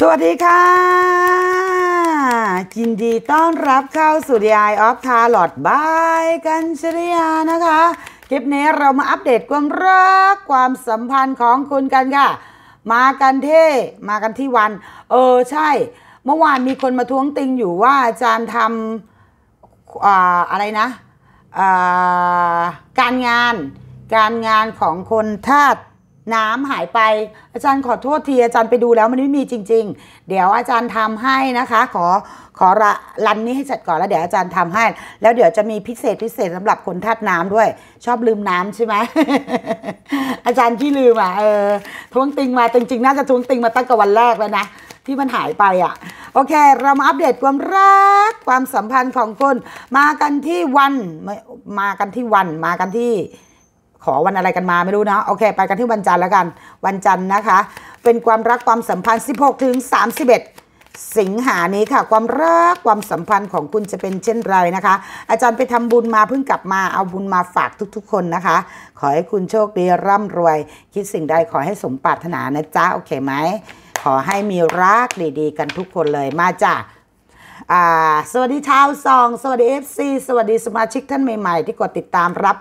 สวัสดีค่ะ ยินดีต้อนรับเข้าสู่ดีไอออฟทาหลอดบายกันชริยานะคะ คลิปนี้เรามาอัปเดตความรักความสัมพันธ์ของคุณกันค่ะ มากันเท่มากันที่วัน เออใช่ เมื่อวานมีคนมาท้วงติงอยู่ว่าอาจารย์ทำออะไรนะ การงาน การงานของคนธาตุน้ำหายไปอาจารย์ขอโทษทีอาจารย์ไปดูแล้วมันไม่มีจริงๆ เดี๋ยวอาจารย์ทำให้นะคะ ขอขอระรันนี้ให้เสร็จก่อนแล้วเดี๋ยวอาจารย์ทำให้ แล้วเดี๋ยวจะมีพิเศษพิเศษสำหรับคนทัดน้ำด้วยชอบลืมน้ำใช่ไหมอาจารย์ที่ลืมอ่ะเออทวงติงมาจริงๆ น่าจะทวงติงมาตั้งแต่วันแรกแล้วนะ ที่มันหายไปอ่ะ โอเค เรามาอัปเดตความรักความสัมพันธ์ของคนมากันที่วันมากันที่วันมากันที่ขอวันอะไรกันมาไม่รู้นะโอเค ไปกันที่วันจันทร์แล้วกัน วันจันทร์นะคะ เป็นความรักความสัมพันธ์ 16ถึง31 สิงหานี้ค่ะ ความรักความสัมพันธ์ของคุณจะเป็นเช่นไรนะคะ อาจารย์ไปทำบุญมาเพิ่งกลับมาเอาบุญมาฝากทุกๆ คนนะคะ ขอให้คุณโชคดีร่ำรวย คิดสิ่งใดขอให้สมปรารถนานะจ๊ะโอเคไหมขอให้มีรักดีๆ กันทุกคนเลยมาจ้ะสวัสดีชาวซองสวัสดีเอฟซีสวัสดีสมาชิกท่านใหม่ ๆ ที่กดติดตามรับ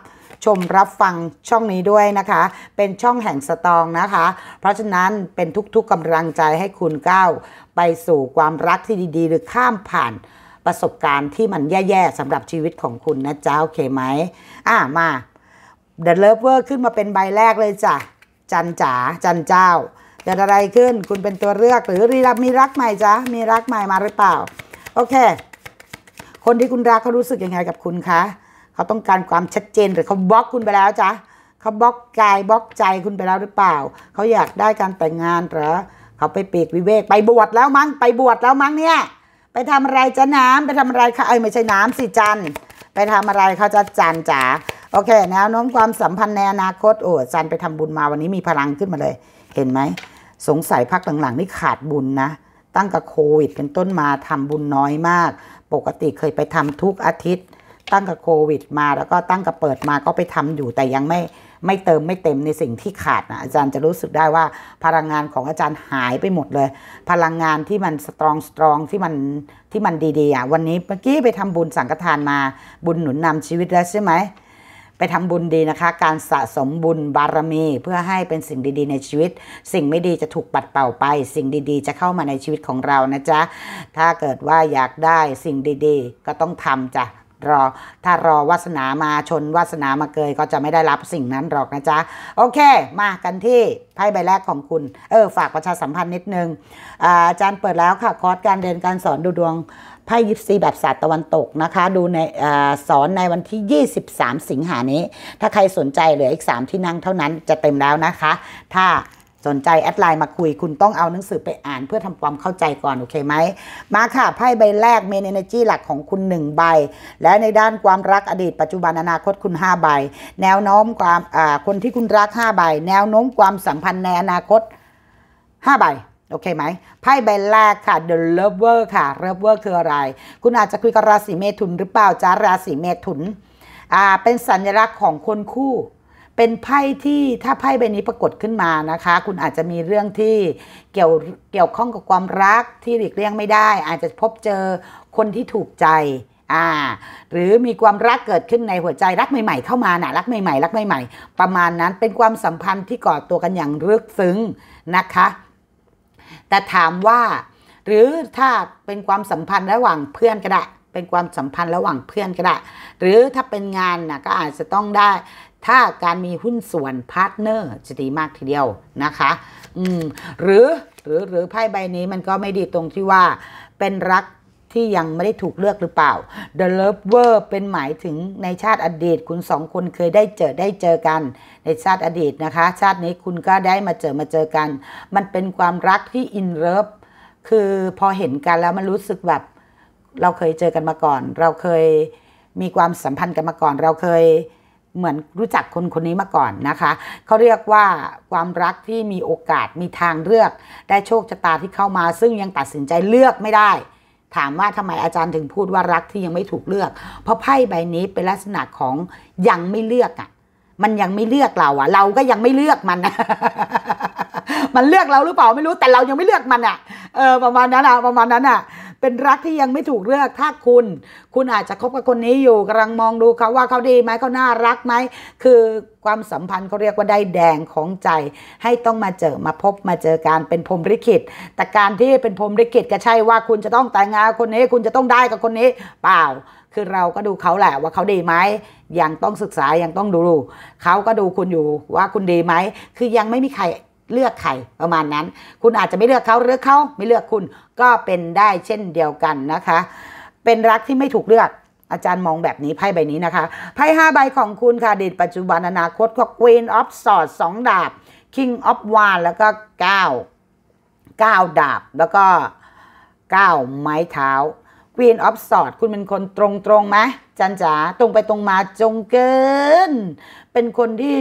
ชมรับฟังช่องนี้ด้วยนะคะ เป็นช่องแห่งสตองนะคะ เพราะฉะนั้นเป็นทุกๆกำลังใจให้คุณก้าวไปสู่ความรักที่ดีๆ หรือข้ามผ่าน ประสบการณ์ที่มันแย่ๆสำหรับชีวิตของคุณนะจ้า โอเคไหมอ่ะมาเดอะเลิฟเวอร์ขึ้นมาเป็นใบแรกเลยจ้ะจันจ๋าจันเจ้าเกิดอะไรขึ้นคุณเป็นตัวเลือกหรือรีรับมีรักใหม่จ้ะมีรักใหม่มาหรือเปล่าโอเค คนที่คุณรักเขารู้สึกยังไงกับคุณคะเขาต้องการความชัดเจนหรือเขาบล็อกคุณไปแล้วจ้ะเขาบล็อกกายบล็อกใจคุณไปแล้วหรือเปล่าเขาอยากได้การแต่งงานหรอเขาไปเปีกวิเวกไปบวชแล้วมั้งไปบวชแล้วมั้งเนี่ย ไปทำอะไรจะน้ำ ไปทำอะไรคะเอ้ยไม่ใช่น้ำสิจันไปทำอะไรเขาจะจันจ๋าโอเคแนวโน้มความสัมพันธ์ในอนาคตโอ้จันไปทำบุญมาวันนี้มีพลังขึ้นมาเลย เห็นไหมสงสัยพักหลังๆนี่ขาดบุญนะตั้งกับโควิด เป็นต้นมาทำบุญน้อยมาก ปกติเคยไปทำทุกอาทิตย์ตั้งกับโควิดมาแล้วก็ตั้งกับเปิดมาก็ไปทำอยู่แต่ยังไม่ไม่เติมไม่เต็มในสิ่งที่ขาดนะอาจารย์จะรู้สึกได้ว่าพลังงานของอาจารย์หายไปหมดเลย พลังงานที่มันสตรองสตรองที่มันที่มันดีๆอ่ะ วันนี้เมื่อกี้ไปทำบุญสังฆทานมาบุญหนุนนำชีวิตแล้วใช่ไหมไปทำบุญดีนะคะ การสะสมบุญบารมีเพื่อให้เป็นสิ่งดี ๆ ในชีวิต สิ่งไม่ดีจะถูกปัดเป่าไป สิ่งดีๆ จะเข้ามาในชีวิตของเรานะจ๊ะถ้าเกิดว่าอยากได้สิ่งดีๆ ก็ต้องทำจ้ะรอถ้ารอวาสนามาชนวาสนามาเกยก็จะไม่ได้รับสิ่งนั้นหรอกนะจ๊ะ โอเค มากันที่ไพ่ใบแรกของคุณ เออ ฝากประชาสัมพันธ์นิดนึงอาจารย์เปิดแล้วค่ะคอร์สการเรียนการสอนดูดวงไพ่ยิปซีแบบศาสตร์ตะวันตกนะคะ ดูในอสอนในวันที่ 23 สิงหานี้ ถ้าใครสนใจเหลืออีก 3 ที่นั่งเท่านั้นจะเต็มแล้วนะคะ ถ้าสนใจแอดไลน์มาคุยคุณต้องเอาหนังสือไปอ่านเพื่อทำความเข้าใจก่อนโอเคไหมมาค่ะ ไพ่ใบแรกเมนเอเนจีหลักของคุณ 1 ใบ และในด้านความรักอดีตปัจจุบันอนาคตคุณ 5 ใบ แนวโน้มความคนที่คุณรัก5ใบแนวโน้มความสัมพันธ์ในอนาคต 5 ใบโอเคไหมไพ่ใบแรก ค่ะ The Lover ค่ะ Lover คืออะไร คุณอาจจะคุยกับราศีเมถุนหรือเปล่าจ้าราศีเมถุนอ่าเป็นสัญลักษณ์ของคนคู่เป็นไพ่ที่ถ้าไพ่ใบนี้ปรากฏขึ้นมานะคะ คุณอาจจะมีเรื่องที่ เกี่ยวเกี่ยวข้องกับความรักที่หลีกเลี่ยงไม่ได้ อาจจะพบเจอคนที่ถูกใจอ่าหรือมีความรักเกิดขึ้นในหัวใจรักใหม่ๆ เข้ามานะ่ะรักใหม่ ๆ รักใหม่ๆ ประมาณนั้นเป็นความสัมพันธ์ที่ก่อตัวกันอย่างลึกซึ้งนะคะ แต่ถามว่าหรือถ้าเป็นความสัมพันธ์ระหว่างเพื่อนก็ได้เป็นความสัมพันธ์ระหว่างเพื่อนก็ได้หรือถ้าเป็นงานนะก็อาจจะต้องได้ถ้าการมีหุ้นส่วนพาร์ทเนอร์จะดีมากทีเดียวนะคะอืมหรือหรือหรือไพ่ใบนี้มันก็ไม่ดีตรงที่ว่า เป็นรักที่ยังไม่ได้ถูกเลือกหรือเปล่า The Lover เป็นหมายถึงในชาติอดีตคุณสองคนเคยได้เจอได้เจอกัน ในชาติอดีตนะคะ ชาตินี้คุณก็ได้มาเจอมาเจอกัน มันเป็นความรักที่ in love คือพอเห็นกันแล้วมันรู้สึกแบบ เราเคยเจอกันมาก่อน เราเคยมีความสัมพันธ์กันมาก่อนเราเคยเหมือนรู้จักคนคนนี้มาก่อนนะคะ เขาเรียกว่าความรักที่มีโอกาส มีทางเลือก ได้โชคชะตาที่เข้ามา ซึ่งยังตัดสินใจเลือกไม่ได้ ถามว่าทำไมอาจารย์ถึงพูดว่ารักที่ยังไม่ถูกเลือก เพราะไพ่ใบนี้เป็นลักษณะของยังไม่เลือกอ่ะ มันยังไม่เลือกเราอ่ะ เราก็ยังไม่เลือกมัน มันเลือกเราหรือเปล่าไม่รู้ แต่เรายังไม่เลือกมันอ่ะ เออ ประมาณนั้นอ่ะ ประมาณนั้นอ่ะเป็นรักที่ยังไม่ถูกเลือกถ้าคุณ คุณอาจจะคบกับคนนี้อยู่กำลังมองดูเขาว่าเขาดีไหมเขาน่ารักไหมคือความสัมพันธ์เขาเรียกว่าได้แดงของใจ ให้ต้องมาเจอมาพบมาเจอการเป็นพรมลิขิตแต่การที่เป็นพรมลิขิตก็ใช่ว่าคุณจะต้องแต่งงานคนนี้ คุณจะต้องได้กับคนนี้เปล่า คือเราก็ดูเขาแหละว่าเขาดีไหมยังต้องศึกษายังต้องดูเขาก็ดูคุณอยู่ว่าคุณดีไหมคือยังไม่มีใครเลือกใครประมาณนั้นคุณอาจจะไม่เลือกเขาหรือเขาไม่เลือกคุณ ก็เป็นได้เช่นเดียวกันนะคะ เป็นรักที่ไม่ถูกเลือกอาจารย์มองแบบนี้ไพ่ใบนี้นะคะไพ่ห้าใบของคุณค่ะเด่ปัจจุบันอนาคตก็ Queen of Swords สองดาบ King of Wands แล้วก็เก้าเก้าดาบแล้วก็เก้าไม้เท้า Queen of Swords คุณเป็นคนตรงตรงไหมจันจ๋าตรงไปตรงมาจงเกิน เป็นคนที่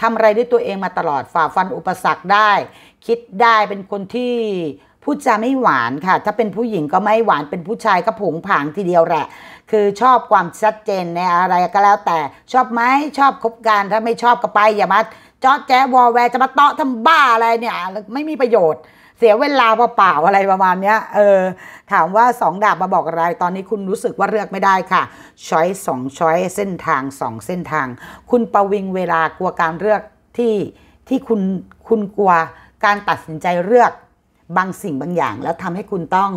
ทำอะไรด้วยตัวเองมาตลอดฝ่าฟันอุปสรรคได้ คิดได้เป็นคนที่พูดจาไม่หวานค่ะถ้าเป็นผู้หญิงก็ไม่หวานเป็นผู้ชายก็ผงผางทีเดียวแหละคือชอบความชัดเจนในอะไรก็แล้วแต่ชอบไหมชอบคบกันถ้าไม่ชอบก็ไป อย่ามาเจาะแจ๊วอแว จะมาเตาะทำบ้าอะไรเนี่ยไม่มีประโยชน์เสียเวลาเปล่าอะไรประมาณเนี้ยเออ ถามว่า 2ดาบมาบอกอะไร ตอนนี้คุณรู้สึกว่าเลือกไม่ได้ค่ะ ช้อยสองช้อยเส้นทาง 2 เส้นทาง คุณประวิงเวลากลัวการเลือกที่ที่คุณคุณกลัวการตัดสินใจเลือกบางสิ่งบางอย่างแล้วทำให้คุณต้อง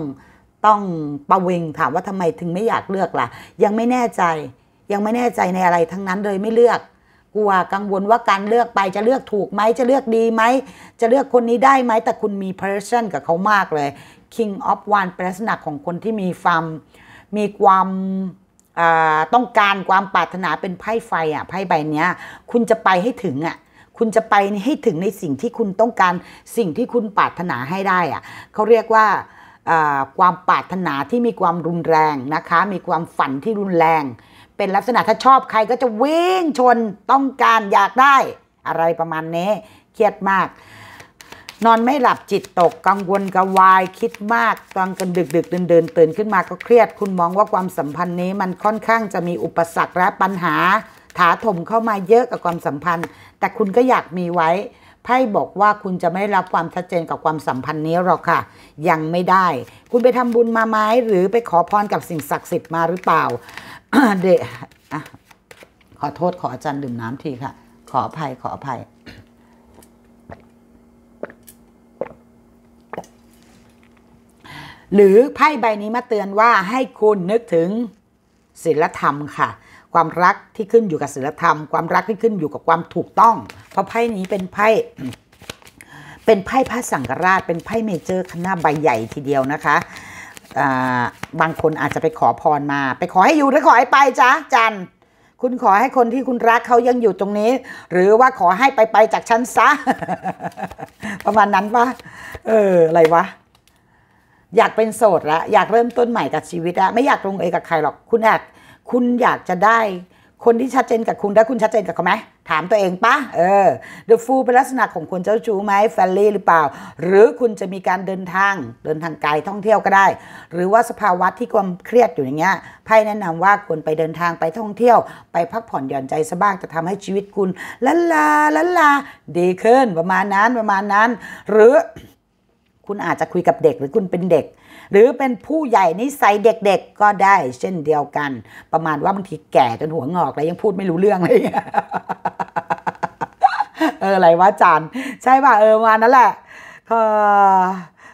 ต้องประวิงถามว่าทำไมถึงไม่อยากเลือกล่ะ ยังไม่แน่ใจยังไม่แน่ใจในอะไรทั้งนั้นเลยไม่เลือกกลัวกังวลว่าการเลือกไปจะเลือกถูกไหมจะเลือกดีไหม จะเลือกคนนี้ได้ไหมแต่คุณมี passion กับเขามากเลย King of One เป็นลักษณะของคนที่มี ความมีความต้องการความปรารถนาเป็นไพ่ไฟอ่ะไพ่ใบเนี้ยคุณจะไปให้ถึงอ่ะคุณจะไปให้ถึงในสิ่งที่คุณต้องการสิ่งที่คุณปรารถนาให้ได้อ่ะเขาเรียกว่าความปรารถนาที่มีความรุนแรงนะคะ มีความฝันที่รุนแรงเป็นลักษณะถ้าชอบใครก็จะวิ่งชนต้องการอยากได้ อะไรประมาณนี้ เครียดมาก นอนไม่หลับจิตตก กังวลกระวายคิดมากตอนกันดึกดึกเดินเดินตื่นขึ้นมาก็เครียด คุณมองว่าความสัมพันธ์นี้มันค่อนข้างจะมีอุปสรรคและปัญหา ถาถมเข้ามาเยอะกับความสัมพันธ์ แต่คุณก็อยากมีไว้ ไพ่บอกว่าคุณจะไม่ได้รับความชัดเจนกับความสัมพันธ์นี้หรอกค่ะ ยังไม่ได้ คุณไปทำบุญมาไหมหรือไปขอพรกับสิ่งศักดิ์สิทธิ์มาหรือเปล่าเดะขอโทษขออาจารย์ดื่มน้ำทีค่ะ ขออภัยขออภัย หรือไพ่ใบนี้มาเตือนว่าให้คุณนึกถึงศีลธรรมค่ะ ความรักที่ขึ้นอยู่กับศีลธรรม ความรักที่ขึ้นอยู่กับความถูกต้อง เพราะไพ่นี้เป็นไพ่ เป็นไพ่พระสังกราช เป็นไพ่เมเจอร์คณะใบใหญ่ทีเดียวนะคะบางคนอาจจะไปขอพรมา ไปขอให้อยู่หรือขอให้ไปจ้าจันคุณขอให้คนที่คุณรักเขายังอยู่ตรงนี้ หรือว่าขอให้ไปไปจากฉันซะ ประมาณนั้นปะเอออะไรวะอยากเป็นโสดละอยากเริ่มต้นใหม่กับชีวิตละไม่อยากลงเอยกับใครหรอกคุณอยากคุณอยากจะได้คนที่ชัดเจนกับคุณแล้วคุณชัดเจนกับเขาไหมถามตัวเองปะ เออ The Fool เป็นลักษณะของคนเจ้าชู้ไหม แฟลลี่หรือเปล่า หรือคุณจะมีการเดินทาง เดินทางไกลท่องเที่ยวก็ได้ หรือว่าสภาวะที่ความเครียดอยู่อย่างเงี้ยไพ่แนะนำว่าควรไปเดินทางไปท่องเที่ยว ไปพักผ่อนหย่อนใจซะบ้าง จะทำให้ชีวิตคุณลันลาลันลาดีขึ้น ประมาณนั้นประมาณนั้น หรือคุณอาจจะคุยกับเด็กหรือคุณเป็นเด็กหรือเป็นผู้ใหญ่นิสัยเด็กๆก็ได้เช่นเดียวกัน ประมาณว่าบางทีแก่จนหัวงอกแล้วยังพูดไม่รู้เรื่องเลยเอออะไรวะจานใช่ป่ะเออมานั่นแหละ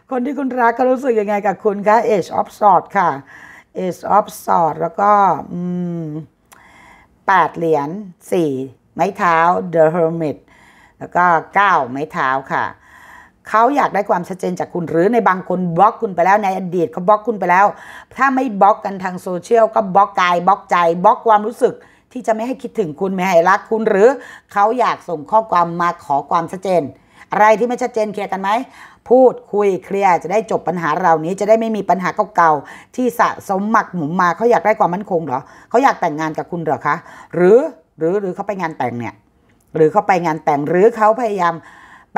คนที่คุณรักก็รู้สึกยังไงกับคุณคะ Age of Sword ค่ะ Age of Sword แล้วก็แปดเหรียญสี่ไม้เท้า The Hermit แล้วก็เก้าไม้เท้าค่ะเขาอยากได้ความชัดเจนจากคุณหรือในบางคนบล็อกคุณไปแล้วในอดีตเขาบล็อกคุณไปแล้ว ถ้าไม่บล็อกกันทางโซเชียล ก็บล็อกกายบล็อกใจบล็อกความรู้สึก ที่จะไม่ให้คิดถึงคุณไม่ให้รักคุณหรือเขาอยากส่งข้อความมาขอความชัดเจน อะไรที่ไม่ชัดเจนเคลียร์กันไหม พูดคุยเคลียร์จะได้จบปัญหาเหล่านี้จะได้ไม่มีปัญหาเก่าๆที่สะสมหมักหมมมาเขาอยากได้ความมั่นคงเหรอ เขาอยากแต่งงานกับคุณเหรอคะหรือหรือหรือเขาไปงานแต่งเนี่ยหรือเขาไปงานแต่งหรือเขาพยายาม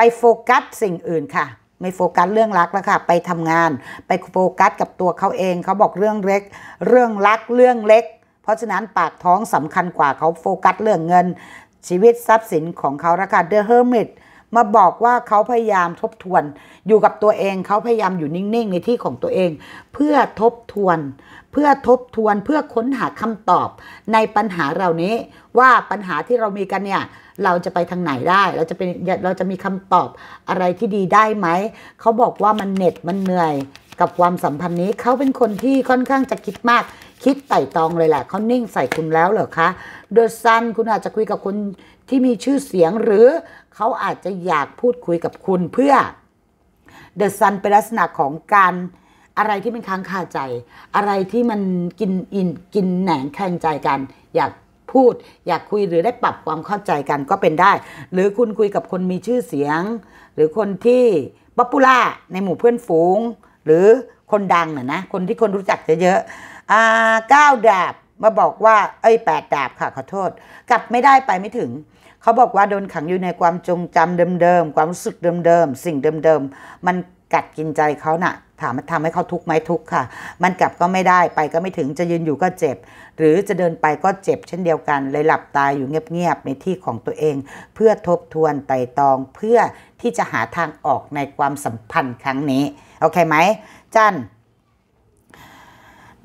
ไปโฟกัสสิ่งอื่นค่ะ ไม่โฟกัสเรื่องรักแล้วค่ะ ไปทำงาน ไปโฟกัสกับตัวเขาเอง เขาบอกเรื่องเล็ก เรื่องรัก เรื่องเล็ก เพราะฉะนั้นปากท้องสำคัญกว่าเขาโฟกัสเรื่องเงิน ชีวิตทรัพย์สินของเขาราคาเดอะเฮอร์มิตมาบอกว่าเขาพยายามทบทวนอยู่กับตัวเองเขาพยายามอยู่นิ่งๆ ในที่ของตัวเอง เพื่อทบทวน เพื่อทบทวนเพื่อค้นหาคำตอบ ในปัญหาเหล่านี้ว่าปัญหาที่เรามีกันเนี่ย เราจะไปทางไหนได้ เราจะเป็นเราจะมีคำตอบอะไรที่ดีได้ไหมเขาบอกว่ามันเหน็ดมันเหนื่อยกับความสัมพันธ์นี้เขาเป็นคนที่ค่อนข้างจะคิดมาก คิดไต่ตองเลยแหละเขานิ่งใส่คุณแล้วเหรอคะโดยสั้นคุณอาจจะคุยกับคนที่มีชื่อเสียงหรือเขาอาจจะอยากพูดคุยกับคุณเพื่อเดอะซันเป็นลักษณะของการอะไรที่มันค้างคาใจอะไรที่มันกินอินกินแหนงแข่งใจกัน อยากพูดอยากคุยหรือได้ปรับความเข้าใจกันก็เป็นได้ หรือคุณคุยกับคนมีชื่อเสียง หรือคนที่ป๊อปปูล่าในหมู่เพื่อนฝูง หรือคนดังน่ะนะคนที่คนรู้จักเยอะๆอ่าก้าดาบมาบอกว่าเอ้ยแปดดาบค่ะ ขอโทษ กลับไม่ได้ไปไม่ถึงเขาบอกว่าโดนขังอยู่ในความจงจำเดิมๆความรู้สึกเดิมๆสิ่งเดิมๆมันกัดกินใจเขาน่ะถามมันทำให้เขาทุกข์ไหมทุกข์ค่ะ มันกลับก็ไม่ได้ไปก็ไม่ถึงจะยืนอยู่ก็เจ็บ หรือจะเดินไปก็เจ็บเช่นเดียวกัน เลยหลับตายอยู่เงียบๆในที่ของตัวเองเพื่อทบทวนไต่ตองเพื่อที่จะหาทางออกในความสัมพันธ์ครั้งนี้โอเคไหม จัน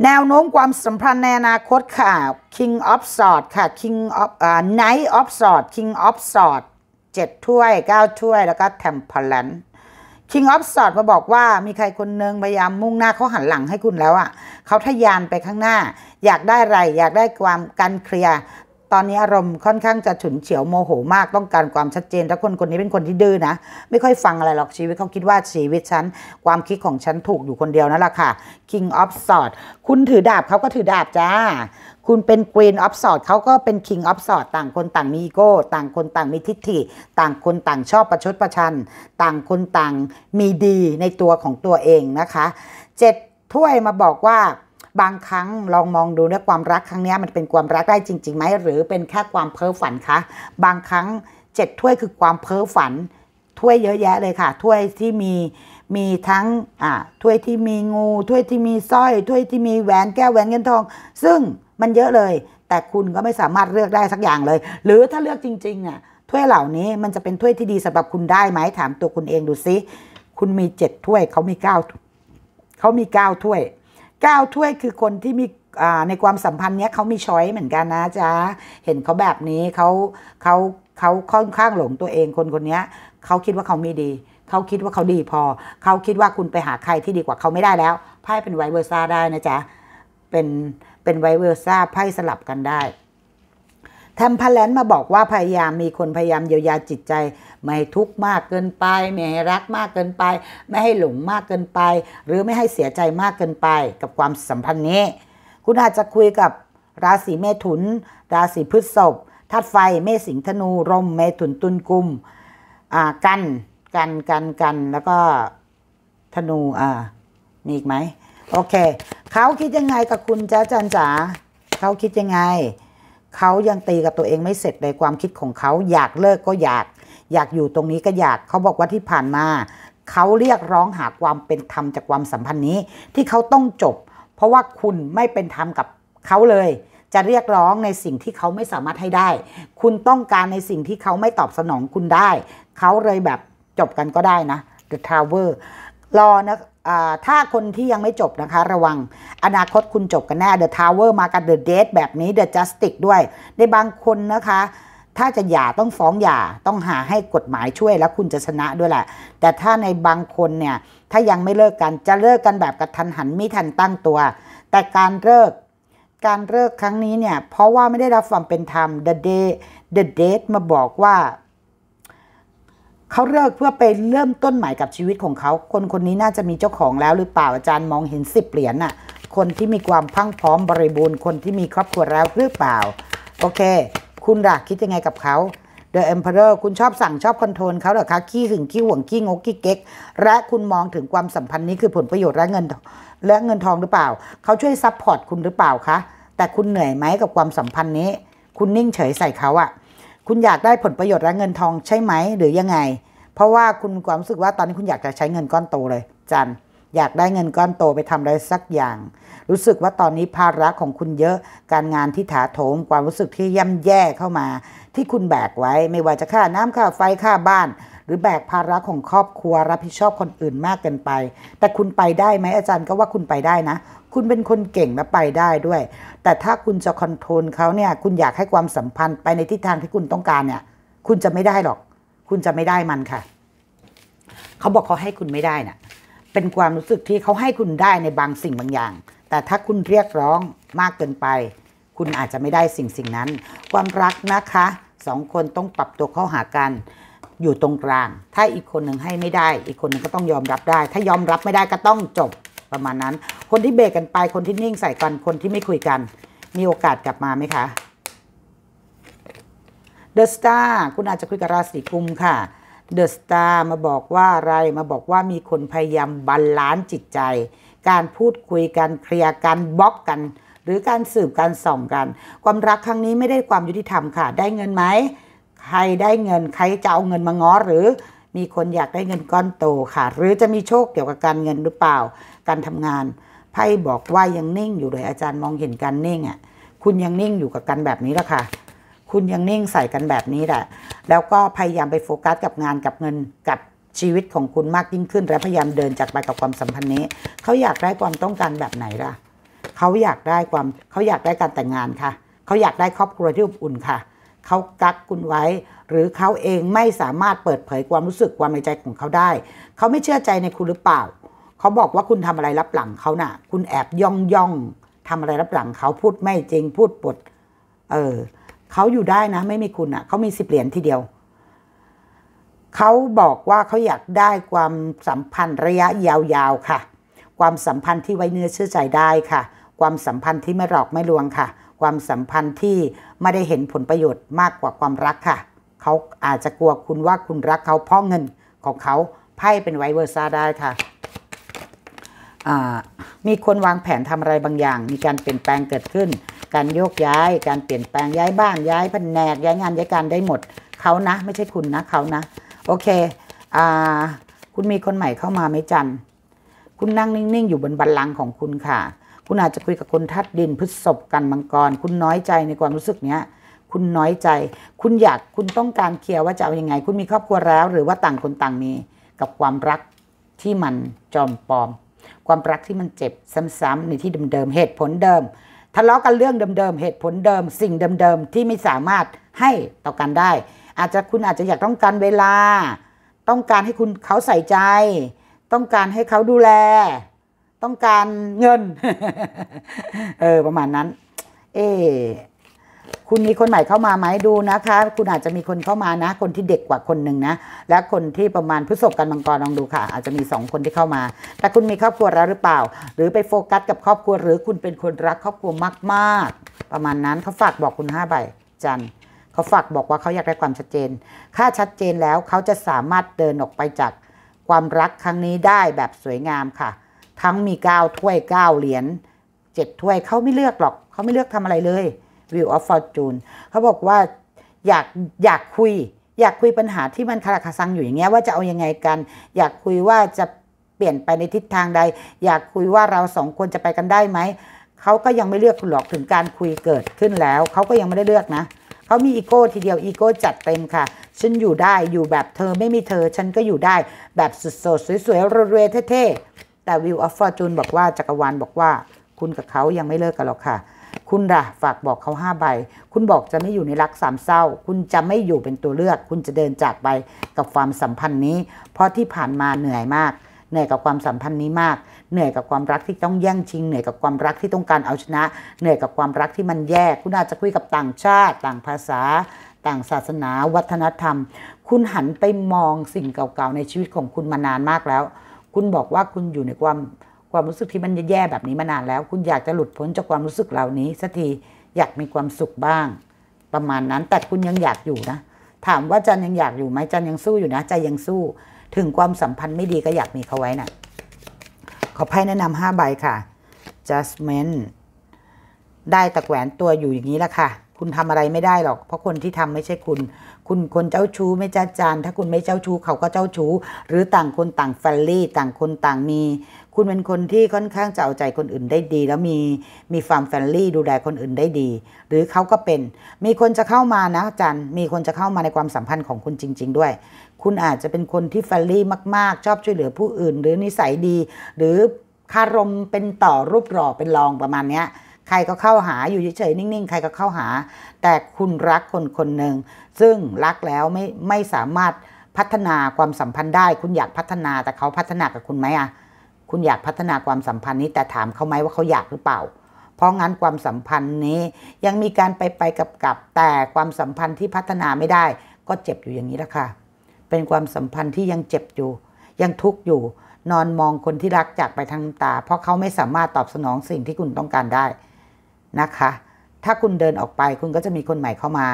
แนวโน้มความสัมพันธ์ในอนาคตค่ะ King of Swords ค่ะ King of uh, Knight of Swords King of Swords เจ็ดถ้วยเก้าถ้วย แล้วก็ Temperance King of Swords มาบอกว่ามีใครคนหนึ่งพยายามมุ่งหน้าเขาหันหลังให้คุณแล้วอะ่ะเขาทะยานไปข้างหน้า อยากได้อะไรอยากได้ความการเคลียร์ตอนนี้อารมณ์ค่อนข้างจะฉุนเฉียวโมโหมากต้องการความชัดเจน แล้วคนคนนี้เป็นคนที่ดื้อนะไม่ค่อยฟังอะไรหรอกชีวิตเขาคิดว่าชีวิตฉันความคิดของฉันถูกอยู่คนเดียวนั่นแหละค่ะ King of Swords คุณถือดาบเขาก็ถือดาบจ้าคุณเป็น Queen of Swords เขาก็เป็น King of Swords ต่างคนต่างมีอีโก้ต่างคนต่างมีทิฏฐิต่างคนต่างชอบประชดประชัน ต่างคนต่างมีดีในตัวของตัวเองนะคะเจ็ดถ้วยมาบอกว่าบางครั้งลองมองดูนะความรักครั้งนี้มันเป็นความรักได้จริงๆไหมหรือเป็นแค่ความเพ้อฝันคะบางครั้งเจ็ดถ้วยคือความเพ้อฝันถ้วยเยอะแยะเลยค่ะถ้วยที่มีมีทั้งอ่าถ้วยที่มีงูถ้วยที่มีสร้อยถ้วยที่มีแหวนแก้วแหวนเงินทอง ซึ่งมันเยอะเลย แต่คุณก็ไม่สามารถเลือกได้สักอย่างเลย หรือถ้าเลือกจริงๆ อ่ะถ้วยเหล่านี้มันจะเป็นถ้วยที่ดีสำหรับคุณได้ไหมถามตัวคุณเองดูซิ คุณมีเจ็ดถ้วยเขามีเก้าเขามีเก้าถ้วยก้าถ้วยคือคนที่มีในความสัมพันธ์เนี้ยเขามีช้อยเหมือนกันนะจ๊ะเห็นเขาแบบนี้เขาเขาเขาค่อนข้างหลงตัวเองคนคนนี้เขาคิดว่าเขามีดีเขาคิดว่าเขาดีพอเขาคิดว่าคุณไปหาใครที่ดีกว่าเขาไม่ได้แล้วไพ่เป็นไวเวอร์ซ่าได้นะจ๊ะเป็นเป็นไวเวอร์ซ่าไพ่สลับกันได้แทมพแลนมาบอกว่าพยายามมีคนพยายามเยียวยาจิตใจ ไม่ให้ทุกข์มากเกินไป ไม่ให้รักมากเกินไป ไม่ให้หลงมากเกินไป หรือไม่ให้เสียใจมากเกินไป กับความสัมพันธ์นี้ คุณอาจจะคุยกับราศีเมถุน ราศีพฤษภธาตุไฟเมษสิงธนูรมเมถุนตุลกุมกันกันกันกันแล้วก็ธนูอ่ามีอีกไหมโอเคเขาคิดยังไงกับคุณจ้าจันจ๋าเขาคิดยังไงเขายังตีกับตัวเองไม่เสร็จในความคิดของเขาอยากเลิกก็อยากอยากอยู่ตรงนี้ก็อยากเขาบอกว่าที่ผ่านมาเขาเรียกร้องหาความเป็นธรรมจากความสัมพันธ์นี้ ที่เขาต้องจบเพราะว่าคุณไม่เป็นธรรมกับเขาเลย จะเรียกร้องในสิ่งที่เขาไม่สามารถให้ได้ คุณต้องการในสิ่งที่เขาไม่ตอบสนองคุณได้ เขาเลยแบบจบกันก็ได้นะ The Tower รอนะถ้าคนที่ยังไม่จบนะคะระวังอนาคตคุณจบกันแน่ The Tower มากัน The Date แบบนี้ The Justice ด้วยในบางคนนะคะ ถ้าจะหย่าต้องฟ้องหย่าต้องหาให้กฎหมายช่วยแล้วคุณจะชนะด้วยแหละ แต่ถ้าในบางคนเนี่ยถ้ายังไม่เลิกกันจะเลิกกันแบบกระทันหัน ไม่ทันตั้งตัว แต่การเลิก การเลิกครั้งนี้เนี่ยเพราะว่าไม่ได้รับความเป็นธรรม The Day The Date มาบอกว่าเขาเลิกเพื่อไปเริ่มต้นใหม่กับชีวิตของเขา คนคนนี้น่าจะมีเจ้าของแล้วหรือเปล่าอาจารย์มองเห็นสิบเหรียญน่ะ คนที่มีความพังพร้อมบริบูรณ์ คนที่มีครอบครัวแล้วหรือเปล่า โอเค คุณล่ะคิดยังไงกับเขา The Emperor คุณชอบสั่งชอบคอนโทรลเขาเหรอคะขี้หึงขี้ห่วงขี้งกขี้เก๊กและคุณมองถึงความสัมพันธ์นี้คือผลประโยชน์และเงินและเงินทองหรือเปล่าเขาช่วยซัพพอร์ตคุณหรือเปล่าคะแต่คุณเหนื่อยไหมกับความสัมพันธ์นี้ คุณนิ่งเฉยใส่เขาอ่ะคุณอยากได้ผลประโยชน์และเงินทองใช่ไหมหรือยังไง เพราะว่าคุณความรู้สึกว่า ตอนนี้คุณอยากจะใช้เงินก้อนโตเลย จันอยากได้เงินก้อนโตไปทำอะไรสักอย่าง รู้สึกว่าตอนนี้ภาระของคุณเยอะ การงานที่ถาโถมความรู้สึกที่ย่ำแย่เข้ามา ที่คุณแบกไว้ไม่ว่าจะค่าน้ำค่าไฟค่าบ้านหรือแบกภาระของครอบครัวรับผิดชอบคนอื่นมากเกินไป แต่คุณไปได้ไหมอาจารย์ก็ว่าคุณไปได้นะ คุณเป็นคนเก่งและไปได้ด้วย แต่ถ้าคุณจะคอนโทรลเขาเนี่ย คุณอยากให้ความสัมพันธ์ไปในทิศทางที่คุณต้องการเนี่ย คุณจะไม่ได้หรอก คุณจะไม่ได้มันค่ะ เขาบอกเขาให้คุณไม่ได้นะ่ะ เป็นความรู้สึกที่เขาให้คุณได้ในบางสิ่งบางอย่าง แต่ถ้าคุณเรียกร้องมากเกินไป คุณอาจจะไม่ได้สิ่งสิ่งนั้น ความรักนะคะ สองคนต้องปรับตัวเข้าหากันอยู่ตรงกลาง ถ้าอีกคนหนึ่งให้ไม่ได้ อีกคนหนึ่งก็ต้องยอมรับได้ ถ้ายอมรับไม่ได้ก็ต้องจบประมาณนั้น คนที่เบรกกันไปคนที่นิ่งใส่กันคนที่ไม่คุยกัน มีโอกาสกลับมาไหมคะเดอะสตาร์คุณอาจจะคุยกับราศีกุมค่ะเดอะสตาร์มาบอกว่าอะไรมาบอกว่ามีคนพยายามบาลานซ์จิตใจ การพูดคุยกันเคลียร์กันบล็อกกัน หรือการสืบการส่องกัน ความรักครั้งนี้ไม่ได้ความยุติธรรมค่ะ ได้เงินไหมใครได้เงินใครจะเอาเงินมาง้อหรือ มีคนอยากได้เงินก้อนโตค่ะ หรือจะมีโชคเกี่ยวกับการเงินหรือเปล่าการทำงานไพ่บอกว่ายังนิ่งอยู่เลยอาจารย์มองเห็นการนิ่งอ่ะคุณยังนิ่งอยู่กับกันแบบนี้ละค่ะคุณยังนิ่งใส่กันแบบนี้แหละ แล้วก็พยายามไปโฟกัสกับงานกับเงินกับชีวิตของคุณมากยิ่งขึ้น และพยายามเดินจากไปกับความสัมพันธ์นี้เขาอยากได้ความต้องการแบบไหนล่ะเขาอยากได้ความเขาอยากได้การแต่งงานค่ะเขาอยากได้ครอบครัวที่อบอุ่นค่ะเขากักคุณไว้ หรือเขาเองไม่สามารถเปิดเผยความรู้สึกความในใจของเขาได้ เขาไม่เชื่อใจในคุณหรือเปล่า เขาบอกว่าคุณทำอะไรรับหลังเขานะ่ะ คุณแอบย่องย่องทำอะไรรับหลัง เขาพูดไม่จริงพูดปดเออเขาอยู่ได้นะ ไม่มีคุณอะ่ะเขามีสิบเหรียญทีเดียว เขาบอกว่าเขาอยากได้ความสัมพันธ์ระยะยาวๆ ค่ะ ความสัมพันธ์ที่ไว้เนื้อเชื่อใจได้ค่ะ ความสัมพันธ์ที่ไม่หลอกไม่ลวงค่ะความสัมพันธ์ที่ไม่ได้เห็นผลประโยชน์มากกว่าความรักค่ะ เขาอาจจะกลัวคุณว่าคุณรักเขาเพราะเงินของเขาไพ่เป็นไวเวอร์ซ่าได้ค่ะ มีคนวางแผนทำอะไรบางอย่าง มีการเปลี่ยนแปลงเกิดขึ้น การโยกย้าย การเปลี่ยนแปลงย้ายบ้านย้ายแผนกย้ายงานย้ายการได้หมด เขานะ ไม่ใช่คุณนะเขานะโอเคอคุณมีคนใหม่เข้ามาไหมจัน คุณนั่งนิ่ง ๆ อยู่บนบัลลังก์ของคุณค่ะคุณอาจจะคุยกับคนทัดดินพฤษภกันมังกรคุณน้อยใจในความรู้สึกเนี้ยคุณน้อยใจ คุณอยากคุณต้องการเคลียร์ว่าจะเอาอยัางไง คุณมีครอบครัวแล้ว หรือว่าต่างคนต่างมีกับความรักที่มันจอมปลอม ความรักที่มันเจ็บซ้ำๆในที่เดิมๆ เหตุผลเดิมทะเลาะกันเรื่องเดิมๆ เหตุผลเดิมสิ่งเดิมๆที่ไม่สามารถให้ต่อกันได้ อาจจะคุณอาจจะอยากต้องการเวลาต้องการให้คุณเขาใส่ใจ ต้องการให้เขาดูแลต้องการเงิน เออ ประมาณนั้น เอคุณมีคนใหม่เข้ามาไหมดูนะคะ คุณอาจจะมีคนเข้ามานะ คนที่เด็กกว่าคนหนึ่งนะ และคนที่ประมาณพฤษภกันมังกรลองดูค่ะ อาจจะมีสองคนที่เข้ามา แต่คุณมีครอบครัวแล้วหรือเปล่า หรือไปโฟกัสกับครอบครัว หรือคุณเป็นคนรักครอบครัวมาก ๆ ประมาณนั้น เขาฝากบอกคุณห้าใบ จันเขาฝากบอกว่าเขาอยากได้ความชัดเจนถ้าชัดเจนแล้วเขาจะสามารถเดินออกไปจากความรักครั้งนี้ได้แบบสวยงามค่ะทั้งมีเก้าถ้วยเก้าเหรียญเจ็ดถ้วยเขาไม่เลือกหรอกเขาไม่เลือกทำอะไรเลยวิวออฟฟอร์จูนเขาบอกว่าอยากอยากคุย อยากคุยปัญหาที่มันคาราคาซังอยู่อย่างเงี้ยว่าจะเอายังไงกัน อยากคุยว่าจะเปลี่ยนไปในทิศทางใด อยากคุยว่าเราสองคนจะไปกันได้ไหมเขาก็ยังไม่เลือกคุณหรอกถึงการคุยเกิดขึ้นแล้วเขาก็ยังไม่ได้เลือกนะเขามีอีโก้ ทีเดียวอีโก้จัดเต็มค่ะ ฉันอยู่ได้อยู่แบบเธอไม่มีเธอ ฉันก็อยู่ได้แบบสุดๆสวยๆรวยๆเท่แต่วิวออฟฟอร์จูนบอกว่าจักรวาลบอกว่าคุณกับเขายังไม่เลิกกันหรอกค่ะ คุณะ่ะฝากบอกเขาห้าใบ คุณบอกจะไม่อยู่ในรักสามเศร้า คุณจะไม่อยู่เป็นตัวเลือก คุณจะเดินจากไปกับความสัมพันธ์นี้ เพราะที่ผ่านมาเหนื่อยมากเหนื่อยกับความสัมพันธ์นี้มาก เหนื่อยกับความรักที่ต้องแย่งชิง เหนื่อยกับความรักที่ต้องการเอาชนะ เหนื่อยกับความรักที่มันแย่คุณอาจจะคุยกับต่างชาติ ต่างภาษา ต่างศาสนาวัฒนธรรม คุณหันไปมองสิ่งเก่าๆในชีวิตของคุณมานานมากแล้วคุณบอกว่าคุณอยู่ในความความรู้สึกที่มันแย่แบบนี้มานานแล้ว คุณอยากจะหลุดพ้นจากความรู้สึกเหล่านี้สักที อยากมีความสุขบ้าง ประมาณนั้น แต่คุณยังอยากอยู่นะ ถามว่าจันยังอยากอยู่ไหมจันยังสู้อยู่นะใจยังสู้ ถึงความสัมพันธ์ไม่ดีก็อยากมีเขาไว้นะ่ะ ขอไพ่แนะนำห้าใบค่ะ Judgment ได้ตะแหวนตัวอยู่อย่างนี้ละค่ะคุณทำอะไรไม่ได้หรอก เพราะคนที่ทำไม่ใช่คุณ คุณคนเจ้าชู้ไม่จ้าจานถ้าคุณไม่เจ้าชู้เขาก็เจ้าชู้หรือต่างคนต่างแฟลลี่ต่างคนต่างมี คุณเป็นคนที่ค่อนข้างจะเอาใจคนอื่นได้ดี แล้วมีมีความแฟลลี่ดูแลคนอื่นได้ดี หรือเขาก็เป็น มีคนจะเข้ามานะจันมีคนจะเข้ามาในความสัมพันธ์ของคุณจริง ๆ ด้วย คุณอาจจะเป็นคนที่แฟลลี่มากๆชอบช่วยเหลือผู้อื่น หรือนิสัยดี หรือคารมเป็นต่อรูปหล่อเป็นรองประมาณเนี้ยใครก็เข้าหาอยู่เฉยๆนิ่งๆใครก็เข้าหา แต่คุณรักคนคนหนึ่งซึ่งรักแล้วไม่ไม่สามารถพัฒนาความสัมพันธ์ได้ คุณอยากพัฒนาแต่เขาพัฒนากับคุณไหมอ่ะ คุณอยากพัฒนาความสัมพันธ์นี้แต่ถามเขาไหมว่าเขาอยากหรือเปล่า เพราะงั้นความสัมพันธ์นี้ ยังมีการไปไปกับกับแต่ความสัมพันธ์ที่พัฒนาไม่ได้ ก็เจ็บอยู่อย่างนี้ละค่ะเป็นความสัมพันธ์ที่ยังเจ็บอยู่ ยังทุกข์อยู่นอนมองคนที่รักจากไปทางตา เพราะเขาไม่สามารถตอบสนองสิ่งที่คุณต้องการได้นะคะ ถ้าคุณเดินออกไปคุณก็จะมีคนใหม่เข้ามา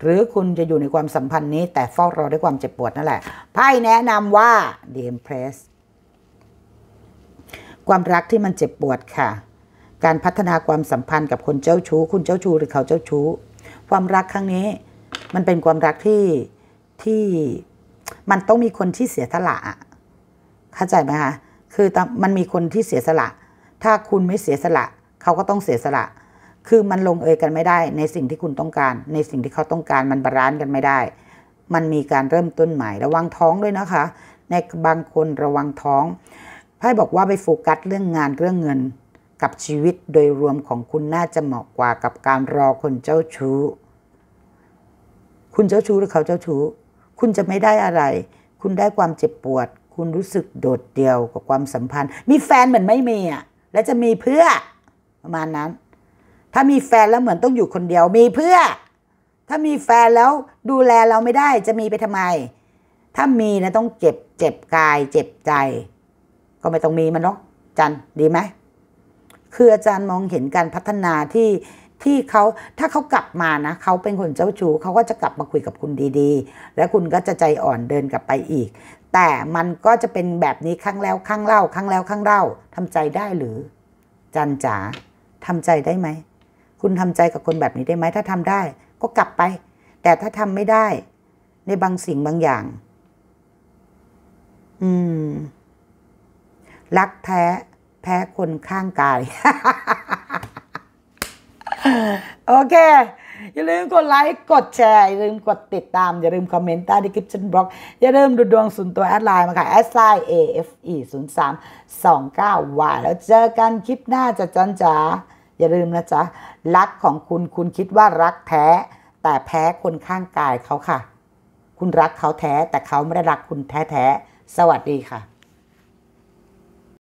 หรือคุณจะอยู่ในความสัมพันธ์นี้แต่เฝ้ารอด้วยความเจ็บปวดนั่นแหละ ไพ่แนะนำว่า The Empress ความรักที่มันเจ็บปวดค่ะ การพัฒนาความสัมพันธ์กับคนเจ้าชู้ คุณเจ้าชู้หรือเขาเจ้าชู้ ความรักครั้งนี้ มันเป็นความรักที่ที่มันต้องมีคนที่เสียสละ เข้าใจไหมคะ คือมันมีคนที่เสียสละ ถ้าคุณไม่เสียสละ เขาก็ต้องเสียสละคือมันลงเอยกันไม่ได้ในสิ่งที่คุณต้องการ ในสิ่งที่เขาต้องการมันบาลานซ์กันไม่ได้ มันมีการเริ่มต้นใหม่ระวังท้องด้วยนะคะ ในบางคนระวังท้อง ไพ่บอกว่าไปโฟกัสเรื่องงานเรื่องเงินกับชีวิตโดยรวมของคุณน่าจะเหมาะกว่า กับการรอคนเจ้าชู้ คุณเจ้าชู้หรือเขาเจ้าชู้คุณจะไม่ได้อะไร คุณได้ความเจ็บปวด คุณรู้สึกโดดเดี่ยวกับความสัมพันธ์ มีแฟนเหมือนไม่มีอ่ะและจะมีเพื่อประมาณนั้นถ้ามีแฟนแล้วเหมือนต้องอยู่คนเดียวมีเพื่อ ถ้ามีแฟนแล้วดูแลเราไม่ได้จะมีไปทำไม ถ้ามีนะต้องเจ็บเจ็บกาย เจ็บใจ ก็ไม่ต้องมีมันเนาะจันดีไหมคืออาจารย์มองเห็นการพัฒนาที่ที่เขาถ้าเขากลับมานะเขาเป็นคนเจ้าชู้เขาก็จะกลับมาคุยกับคุณดีๆ และคุณก็จะใจอ่อนเดินกลับไปอีก แต่มันก็จะเป็นแบบนี้ครั้งแล้วครั้งเล่าครั้งแล้วครั้งเล่าทำใจได้หรือจันจ๋าทำใจได้ไหมคุณทำใจกับคนแบบนี้ได้ไหม ถ้าทำได้ก็กลับไป แต่ถ้าทำไม่ได้ ในบางสิ่งบางอย่าง อืมรักแท้ แพ้คนข้างกายโอเค อย่าลืมกดไลค์กดแชร์ อย่าลืมกดติดตาม อย่าลืมคอมเมนต์ใต้ดีคลิปชันบล็อกอย่าลืมดูดวงส่วนตัวแอดไลน์มาค่ะแอดไลน์ AFE 0 3 2 9 y แล้วเจอกันคลิปหน้าจะจันจ๋าจาอย่าลืมนะจ๊ะ รักของคุณคุณคิดว่ารักแท้ แต่แพ้คนข้างกายเขาค่ะ คุณรักเขาแท้แต่เขาไม่ได้รักคุณแท้แท้สวัสดีค่ะ